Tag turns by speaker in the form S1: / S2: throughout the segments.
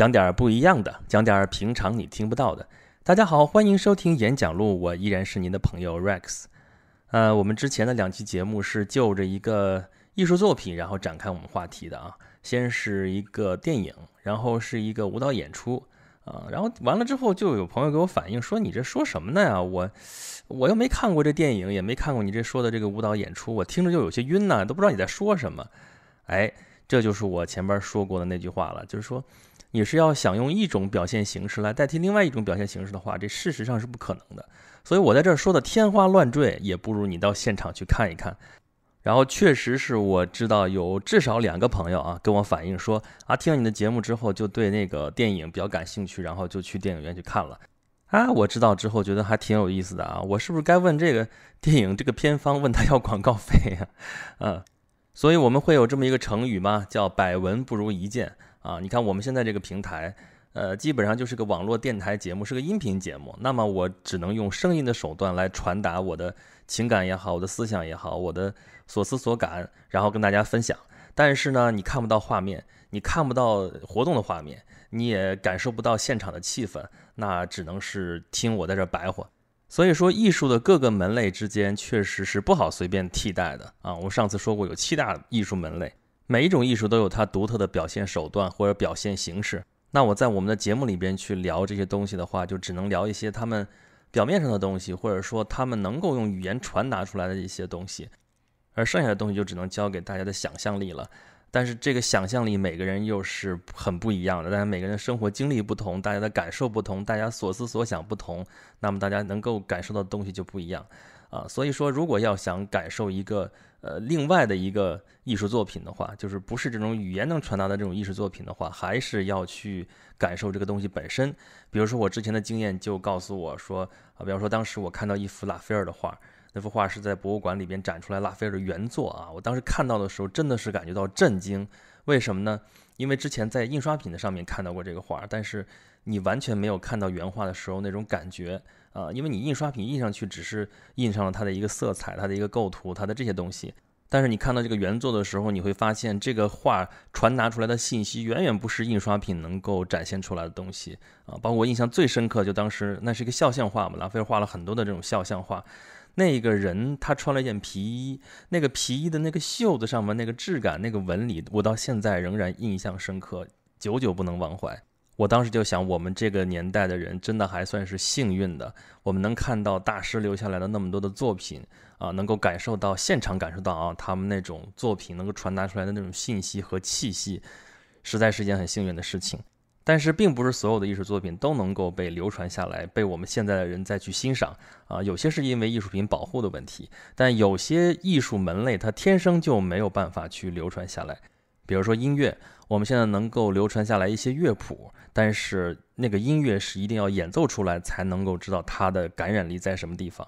S1: 讲点不一样的，讲点平常你听不到的。大家好，欢迎收听演讲录，我依然是您的朋友 Rex。呃，我们之前的两期节目是就着一个艺术作品，然后展开我们话题的啊。先是一个电影，然后是一个舞蹈演出啊。然后完了之后，就有朋友给我反映说：“你这说什么呢呀？我我又没看过这电影，也没看过你这说的这个舞蹈演出，我听着就有些晕呐，都不知道你在说什么。”哎，这就是我前边说过的那句话了，就是说。你是要想用一种表现形式来代替另外一种表现形式的话，这事实上是不可能的。所以我在这儿说的天花乱坠，也不如你到现场去看一看。然后确实是我知道有至少两个朋友啊，跟我反映说啊，听了你的节目之后，就对那个电影比较感兴趣，然后就去电影院去看了。啊，我知道之后觉得还挺有意思的啊。我是不是该问这个电影这个片方问他要广告费呀？嗯，所以我们会有这么一个成语吗？叫百闻不如一见。啊，你看我们现在这个平台，呃，基本上就是个网络电台节目，是个音频节目。那么我只能用声音的手段来传达我的情感也好，我的思想也好，我的所思所感，然后跟大家分享。但是呢，你看不到画面，你看不到活动的画面，你也感受不到现场的气氛，那只能是听我在这白活。所以说，艺术的各个门类之间确实是不好随便替代的啊。我上次说过，有七大艺术门类。每一种艺术都有它独特的表现手段或者表现形式。那我在我们的节目里边去聊这些东西的话，就只能聊一些他们表面上的东西，或者说他们能够用语言传达出来的一些东西。而剩下的东西就只能教给大家的想象力了。但是这个想象力，每个人又是很不一样的。大家每个人生活经历不同，大家的感受不同，大家所思所想不同，那么大家能够感受到的东西就不一样啊。所以说，如果要想感受一个，呃，另外的一个艺术作品的话，就是不是这种语言能传达的这种艺术作品的话，还是要去感受这个东西本身。比如说我之前的经验就告诉我说，啊，比方说当时我看到一幅拉斐尔的画，那幅画是在博物馆里边展出来拉斐尔的原作啊，我当时看到的时候真的是感觉到震惊，为什么呢？因为之前在印刷品的上面看到过这个画，但是你完全没有看到原画的时候那种感觉啊！因为你印刷品印上去只是印上了它的一个色彩、它的一个构图、它的这些东西，但是你看到这个原作的时候，你会发现这个画传达出来的信息远远不是印刷品能够展现出来的东西啊！包括我印象最深刻，就当时那是一个肖像画嘛，拉斐尔画了很多的这种肖像画。那个人他穿了一件皮衣，那个皮衣的那个袖子上面那个质感、那个纹理，我到现在仍然印象深刻，久久不能忘怀。我当时就想，我们这个年代的人真的还算是幸运的，我们能看到大师留下来的那么多的作品啊，能够感受到现场感受到啊他们那种作品能够传达出来的那种信息和气息，实在是一件很幸运的事情。但是并不是所有的艺术作品都能够被流传下来，被我们现在的人再去欣赏啊。有些是因为艺术品保护的问题，但有些艺术门类它天生就没有办法去流传下来。比如说音乐，我们现在能够流传下来一些乐谱，但是那个音乐是一定要演奏出来才能够知道它的感染力在什么地方。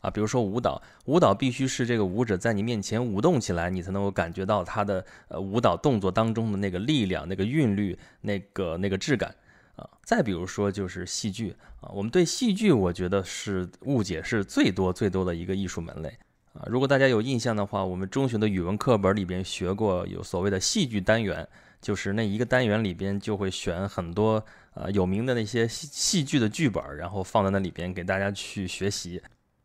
S1: 啊，比如说舞蹈，舞蹈必须是这个舞者在你面前舞动起来，你才能够感觉到他的呃舞蹈动作当中的那个力量、那个韵律、那个那个质感啊。再比如说就是戏剧啊，我们对戏剧我觉得是误解是最多最多的一个艺术门类啊。如果大家有印象的话，我们中学的语文课本里边学过有所谓的戏剧单元，就是那一个单元里边就会选很多呃有名的那些戏戏剧的剧本，然后放在那里边给大家去学习。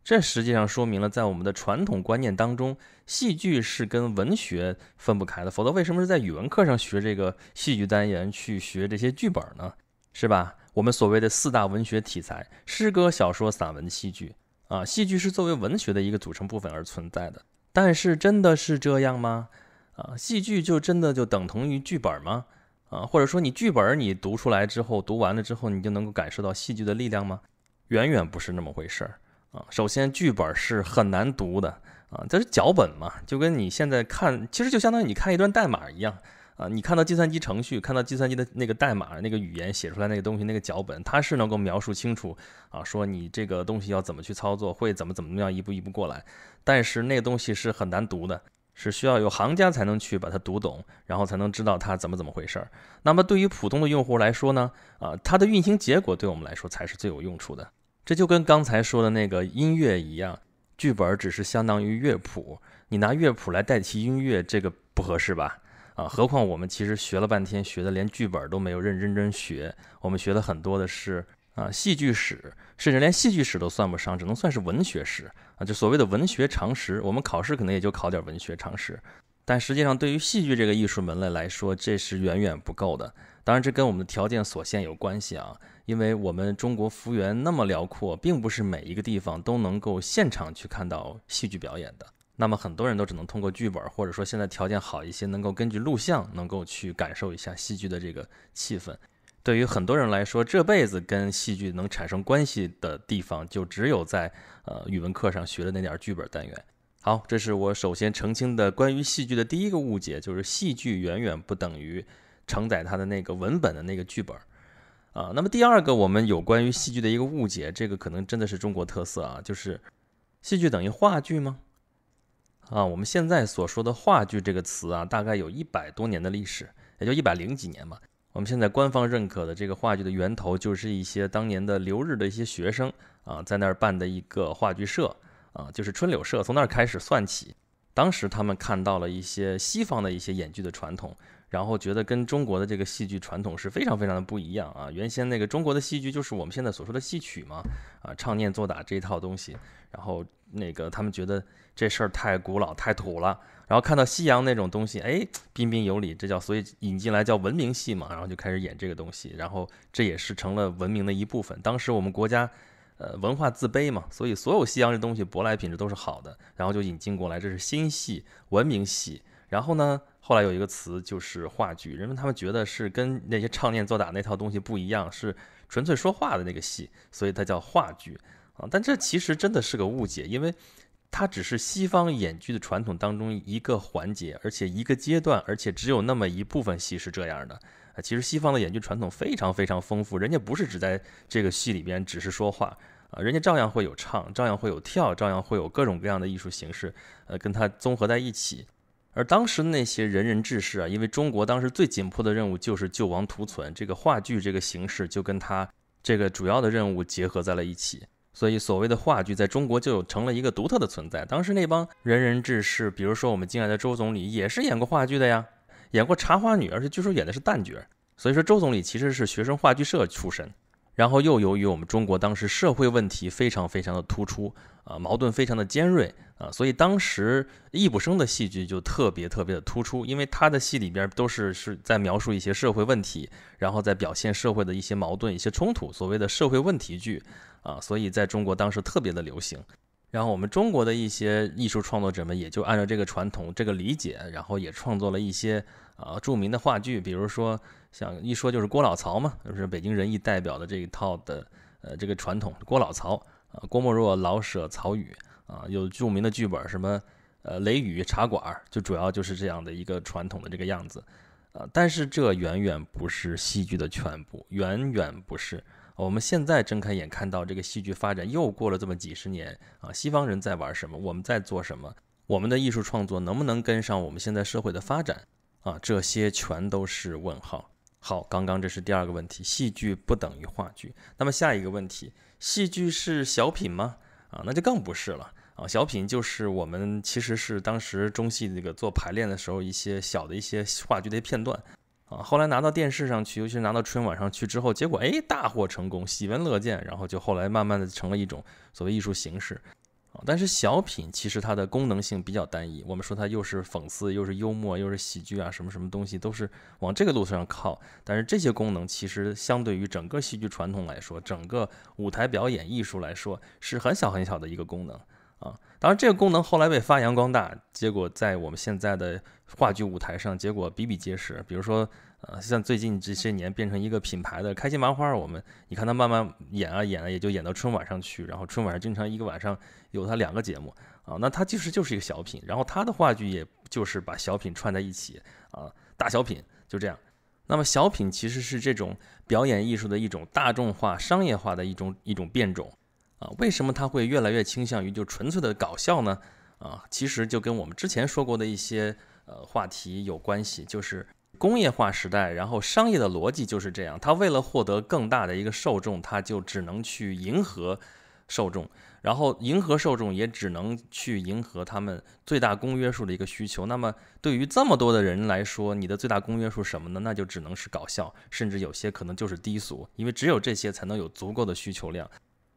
S1: 这实际上说明了，在我们的传统观念当中，戏剧是跟文学分不开的。否则，为什么是在语文课上学这个戏剧单元，去学这些剧本呢？是吧？我们所谓的四大文学题材：诗歌、小说、散文、戏剧啊，戏剧是作为文学的一个组成部分而存在的。但是，真的是这样吗？啊，戏剧就真的就等同于剧本吗？啊，或者说你剧本你读出来之后，读完了之后，你就能够感受到戏剧的力量吗？远远不是那么回事儿。首先，剧本是很难读的啊，这是脚本嘛，就跟你现在看，其实就相当于你看一段代码一样啊。你看到计算机程序，看到计算机的那个代码，那个语言写出来那个东西，那个脚本，它是能够描述清楚啊，说你这个东西要怎么去操作，会怎么怎么样，一步一步过来。但是那个东西是很难读的，是需要有行家才能去把它读懂，然后才能知道它怎么怎么回事儿。那么对于普通的用户来说呢，啊，它的运行结果对我们来说才是最有用处的。这就跟刚才说的那个音乐一样，剧本只是相当于乐谱，你拿乐谱来代替音乐，这个不合适吧？啊，何况我们其实学了半天，学的连剧本都没有认真真学，我们学的很多的是啊，戏剧史，甚至连戏剧史都算不上，只能算是文学史啊，就所谓的文学常识。我们考试可能也就考点文学常识，但实际上对于戏剧这个艺术门类来说，这是远远不够的。当然，这跟我们的条件所限有关系啊。因为我们中国幅员那么辽阔，并不是每一个地方都能够现场去看到戏剧表演的。那么很多人都只能通过剧本，或者说现在条件好一些，能够根据录像能够去感受一下戏剧的这个气氛。对于很多人来说，这辈子跟戏剧能产生关系的地方，就只有在呃语文课上学的那点剧本单元。好，这是我首先澄清的关于戏剧的第一个误解，就是戏剧远远不等于承载它的那个文本的那个剧本。啊，那么第二个，我们有关于戏剧的一个误解，这个可能真的是中国特色啊，就是戏剧等于话剧吗？啊，我们现在所说的话剧这个词啊，大概有一百多年的历史，也就一百零几年吧。我们现在官方认可的这个话剧的源头，就是一些当年的留日的一些学生啊，在那儿办的一个话剧社啊，就是春柳社，从那儿开始算起。当时他们看到了一些西方的一些演剧的传统。然后觉得跟中国的这个戏剧传统是非常非常的不一样啊！原先那个中国的戏剧就是我们现在所说的戏曲嘛，啊唱念做打这一套东西。然后那个他们觉得这事儿太古老太土了，然后看到西洋那种东西，哎，彬彬有礼，这叫所以引进来叫文明戏嘛。然后就开始演这个东西，然后这也是成了文明的一部分。当时我们国家呃文化自卑嘛，所以所有西洋这东西舶来品质都是好的，然后就引进过来，这是新戏文明戏。然后呢？后来有一个词就是话剧，人们他们觉得是跟那些唱念做打那套东西不一样，是纯粹说话的那个戏，所以它叫话剧啊。但这其实真的是个误解，因为它只是西方演剧的传统当中一个环节，而且一个阶段，而且只有那么一部分戏是这样的啊。其实西方的演剧传统非常非常丰富，人家不是只在这个戏里边只是说话啊，人家照样会有唱，照样会有跳，照样会有各种各样的艺术形式，呃，跟它综合在一起。而当时那些仁人志士啊，因为中国当时最紧迫的任务就是救亡图存，这个话剧这个形式就跟他这个主要的任务结合在了一起，所以所谓的话剧在中国就成了一个独特的存在。当时那帮仁人志士，比如说我们敬爱的周总理，也是演过话剧的呀，演过《茶花女》，而且据说演的是旦角，所以说周总理其实是学生话剧社出身。然后又由于我们中国当时社会问题非常非常的突出，啊，矛盾非常的尖锐，啊，所以当时易卜生的戏剧就特别特别的突出，因为他的戏里边都是是在描述一些社会问题，然后在表现社会的一些矛盾、一些冲突，所谓的社会问题剧，啊，所以在中国当时特别的流行。然后我们中国的一些艺术创作者们也就按照这个传统、这个理解，然后也创作了一些啊著名的话剧，比如说像一说就是郭老曹嘛，就是北京人艺代表的这一套的呃这个传统，郭老曹啊，郭沫若、老舍、曹禺啊，有著名的剧本什么呃《雷雨》《茶馆》，就主要就是这样的一个传统的这个样子啊。但是这远远不是戏剧的全部，远远不是。我们现在睁开眼看到这个戏剧发展又过了这么几十年啊，西方人在玩什么，我们在做什么？我们的艺术创作能不能跟上我们现在社会的发展啊？这些全都是问号。好，刚刚这是第二个问题，戏剧不等于话剧。那么下一个问题，戏剧是小品吗？啊，那就更不是了啊。小品就是我们其实是当时中戏那个做排练的时候一些小的一些话剧的片段。啊，后来拿到电视上去，尤其是拿到春晚上去之后，结果哎大获成功，喜闻乐见，然后就后来慢慢的成了一种所谓艺术形式。啊，但是小品其实它的功能性比较单一，我们说它又是讽刺，又是幽默，又是喜剧啊，什么什么东西都是往这个路上靠。但是这些功能其实相对于整个戏剧传统来说，整个舞台表演艺术来说是很小很小的一个功能。啊，当然这个功能后来被发扬光大，结果在我们现在的话剧舞台上，结果比比皆是。比如说，呃，像最近这些年变成一个品牌的开心麻花，我们你看他慢慢演啊演啊，也就演到春晚上去，然后春晚上经常一个晚上有他两个节目啊。那它其实就是一个小品，然后他的话剧也就是把小品串在一起啊，大小品就这样。那么小品其实是这种表演艺术的一种大众化、商业化的一种一种变种。啊，为什么他会越来越倾向于就纯粹的搞笑呢？啊，其实就跟我们之前说过的一些呃话题有关系，就是工业化时代，然后商业的逻辑就是这样，他为了获得更大的一个受众，他就只能去迎合受众，然后迎合受众也只能去迎合他们最大公约数的一个需求。那么对于这么多的人来说，你的最大公约数什么呢？那就只能是搞笑，甚至有些可能就是低俗，因为只有这些才能有足够的需求量。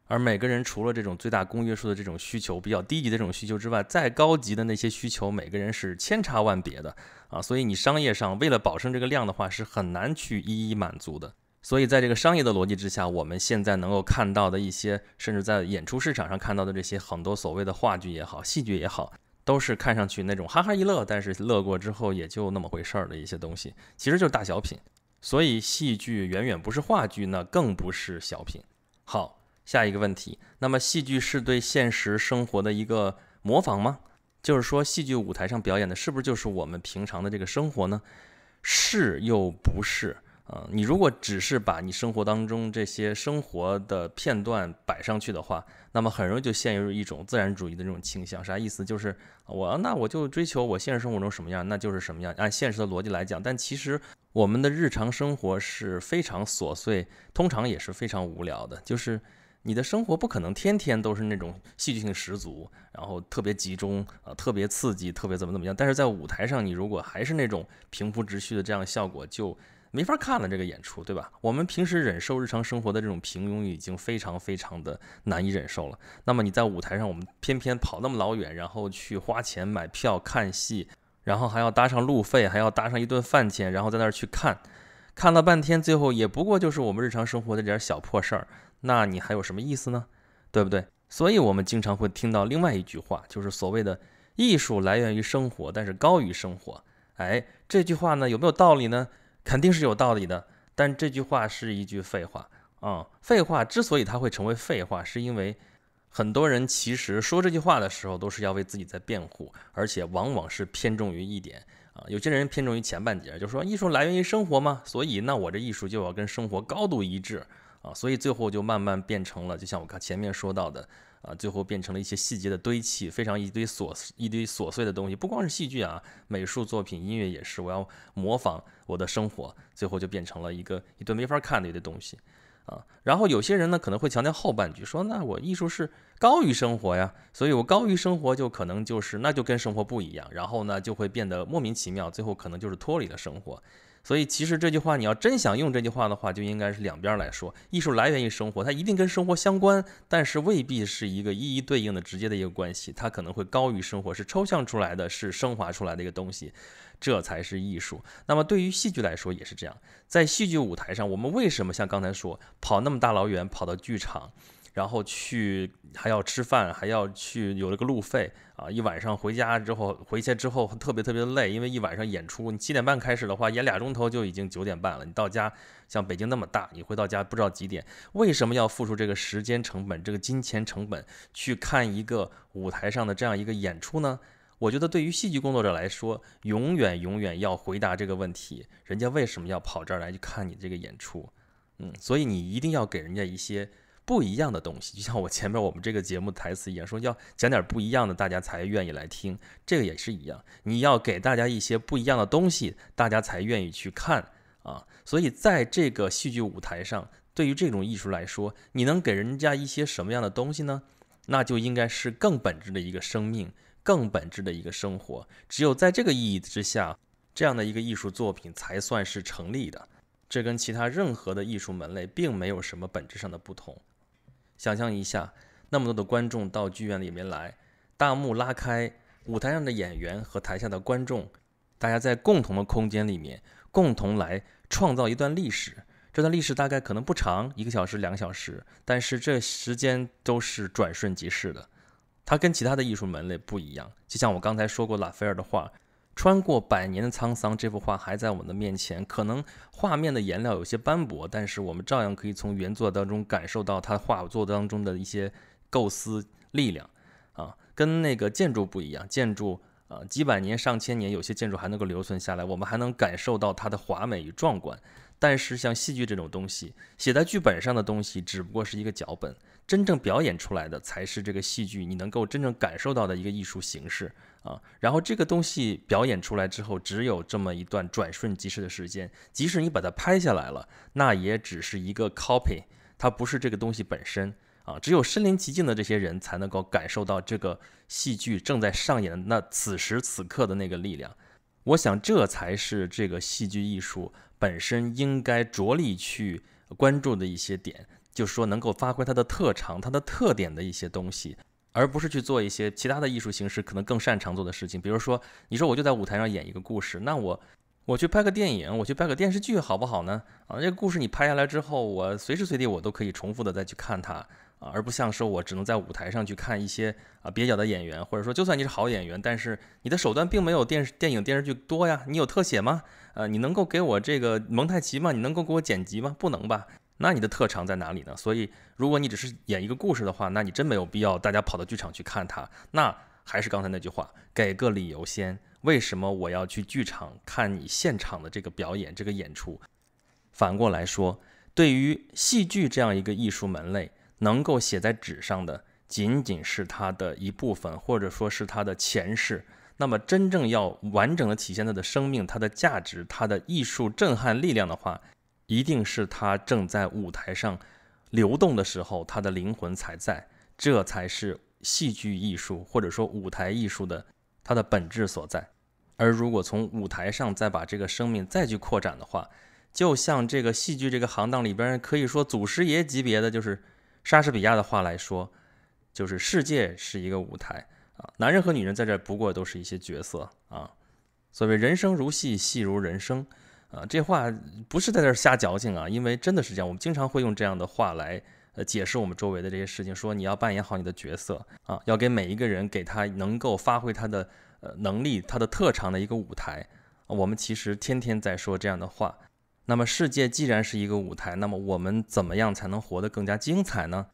S1: 而每个人除了这种最大公约数的这种需求比较低级的这种需求之外，再高级的那些需求，每个人是千差万别的啊。所以你商业上为了保证这个量的话，是很难去一一满足的。所以在这个商业的逻辑之下，我们现在能够看到的一些，甚至在演出市场上看到的这些很多所谓的话剧也好，戏剧也好，都是看上去那种哈哈一乐，但是乐过之后也就那么回事儿的一些东西，其实就是大小品。所以戏剧远远不是话剧，那更不是小品。好。下一个问题，那么戏剧是对现实生活的一个模仿吗？就是说，戏剧舞台上表演的是不是就是我们平常的这个生活呢？是又不是啊？你如果只是把你生活当中这些生活的片段摆上去的话，那么很容易就陷入一种自然主义的这种倾向。啥意思？就是我那我就追求我现实生活中什么样，那就是什么样。按现实的逻辑来讲，但其实我们的日常生活是非常琐碎，通常也是非常无聊的，就是。你的生活不可能天天都是那种戏剧性十足，然后特别集中啊，特别刺激，特别怎么怎么样。但是在舞台上，你如果还是那种平铺直叙的这样效果，就没法看了这个演出，对吧？我们平时忍受日常生活的这种平庸已经非常非常的难以忍受了。那么你在舞台上，我们偏偏跑那么老远，然后去花钱买票看戏，然后还要搭上路费，还要搭上一顿饭钱，然后在那儿去看看了半天，最后也不过就是我们日常生活的这点小破事儿。那你还有什么意思呢？对不对？所以，我们经常会听到另外一句话，就是所谓的“艺术来源于生活，但是高于生活”。哎，这句话呢，有没有道理呢？肯定是有道理的。但这句话是一句废话啊！废话之所以它会成为废话，是因为很多人其实说这句话的时候，都是要为自己在辩护，而且往往是偏重于一点啊。有些人偏重于前半截，就说“艺术来源于生活嘛”，所以那我这艺术就要跟生活高度一致。所以最后就慢慢变成了，就像我前面说到的，啊，最后变成了一些细节的堆砌，非常一堆琐一堆琐碎的东西。不光是戏剧啊，美术作品、音乐也是。我要模仿我的生活，最后就变成了一个一堆没法看的一堆东西。啊，然后有些人呢可能会强调后半句，说那我艺术是高于生活呀，所以我高于生活就可能就是那就跟生活不一样，然后呢就会变得莫名其妙，最后可能就是脱离了生活。所以，其实这句话，你要真想用这句话的话，就应该是两边来说。艺术来源于生活，它一定跟生活相关，但是未必是一个一一对应的、直接的一个关系。它可能会高于生活，是抽象出来的，是升华出来的一个东西，这才是艺术。那么，对于戏剧来说也是这样。在戏剧舞台上，我们为什么像刚才说，跑那么大老远跑到剧场？然后去还要吃饭，还要去有了个路费啊！一晚上回家之后，回去之后特别特别累，因为一晚上演出，你七点半开始的话，演俩钟头就已经九点半了。你到家，像北京那么大，你回到家不知道几点。为什么要付出这个时间成本、这个金钱成本去看一个舞台上的这样一个演出呢？我觉得对于戏剧工作者来说，永远永远要回答这个问题：人家为什么要跑这儿来去看你这个演出？嗯，所以你一定要给人家一些。不一样的东西，就像我前面我们这个节目台词一样，说要讲点不一样的，大家才愿意来听。这个也是一样，你要给大家一些不一样的东西，大家才愿意去看啊。所以，在这个戏剧舞台上，对于这种艺术来说，你能给人家一些什么样的东西呢？那就应该是更本质的一个生命，更本质的一个生活。只有在这个意义之下，这样的一个艺术作品才算是成立的。这跟其他任何的艺术门类并没有什么本质上的不同。想象一下，那么多的观众到剧院里面来，大幕拉开，舞台上的演员和台下的观众，大家在共同的空间里面，共同来创造一段历史。这段历史大概可能不长，一个小时、两个小时，但是这时间都是转瞬即逝的。它跟其他的艺术门类不一样，就像我刚才说过拉斐尔的话。穿过百年的沧桑，这幅画还在我们的面前。可能画面的颜料有些斑驳，但是我们照样可以从原作当中感受到他画作当中的一些构思力量。啊，跟那个建筑不一样，建筑啊几百年、上千年，有些建筑还能够留存下来，我们还能感受到它的华美与壮观。但是像戏剧这种东西，写在剧本上的东西，只不过是一个脚本。真正表演出来的才是这个戏剧，你能够真正感受到的一个艺术形式啊。然后这个东西表演出来之后，只有这么一段转瞬即逝的时间，即使你把它拍下来了，那也只是一个 copy，它不是这个东西本身啊。只有身临其境的这些人才能够感受到这个戏剧正在上演那此时此刻的那个力量。我想这才是这个戏剧艺术本身应该着力去关注的一些点。就是说，能够发挥它的特长、它的特点的一些东西，而不是去做一些其他的艺术形式可能更擅长做的事情。比如说，你说我就在舞台上演一个故事，那我我去拍个电影，我去拍个电视剧，好不好呢？啊，这个故事你拍下来之后，我随时随地我都可以重复的再去看它啊，而不像说我只能在舞台上去看一些啊蹩脚的演员，或者说就算你是好演员，但是你的手段并没有电视、电影、电视剧多呀。你有特写吗？呃，你能够给我这个蒙太奇吗？你能够给我剪辑吗？不能吧。那你的特长在哪里呢？所以，如果你只是演一个故事的话，那你真没有必要大家跑到剧场去看他。那还是刚才那句话，给个理由先，为什么我要去剧场看你现场的这个表演、这个演出？反过来说，对于戏剧这样一个艺术门类，能够写在纸上的仅仅是它的一部分，或者说是它的前世。那么，真正要完整的体现它的生命、它的价值、它的艺术震撼力量的话，一定是他正在舞台上流动的时候，他的灵魂才在，这才是戏剧艺术或者说舞台艺术的它的本质所在。而如果从舞台上再把这个生命再去扩展的话，就像这个戏剧这个行当里边可以说祖师爷级别的，就是莎士比亚的话来说，就是世界是一个舞台啊，男人和女人在这不过都是一些角色啊。所谓人生如戏，戏如人生。啊，这话不是在这儿瞎矫情啊，因为真的是这样，我们经常会用这样的话来，呃，解释我们周围的这些事情，说你要扮演好你的角色啊，要给每一个人给他能够发挥他的，呃，能力、他的特长的一个舞台。我们其实天天在说这样的话。那么，世界既然是一个舞台，那么我们怎么样才能活得更加精彩呢？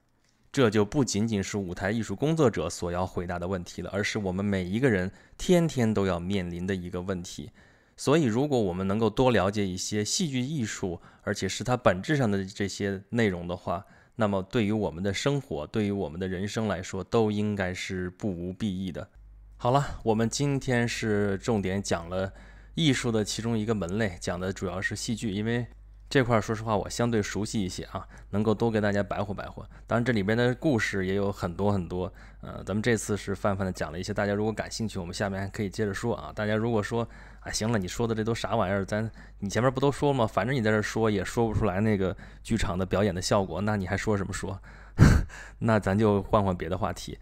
S1: 这就不仅仅是舞台艺术工作者所要回答的问题了，而是我们每一个人天天都要面临的一个问题。所以，如果我们能够多了解一些戏剧艺术，而且是它本质上的这些内容的话，那么对于我们的生活，对于我们的人生来说，都应该是不无裨益的。好了，我们今天是重点讲了艺术的其中一个门类，讲的主要是戏剧，因为。这块说实话，我相对熟悉一些啊，能够多给大家白活白活。当然，这里边的故事也有很多很多。呃，咱们这次是泛泛的讲了一些，大家如果感兴趣，我们下面还可以接着说啊。大家如果说啊，行了，你说的这都啥玩意儿？咱你前面不都说吗？反正你在这说也说不出来那个剧场的表演的效果，那你还说什么说？那咱就换换别的话题。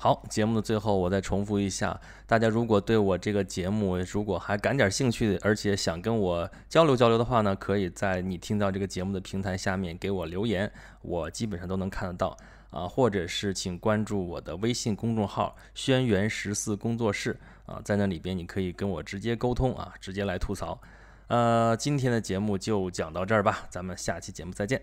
S1: 好，节目的最后，我再重复一下，大家如果对我这个节目如果还感点兴趣，而且想跟我交流交流的话呢，可以在你听到这个节目的平台下面给我留言，我基本上都能看得到啊，或者是请关注我的微信公众号“轩辕十四工作室”啊，在那里边你可以跟我直接沟通啊，直接来吐槽。呃，今天的节目就讲到这儿吧，咱们下期节目再见。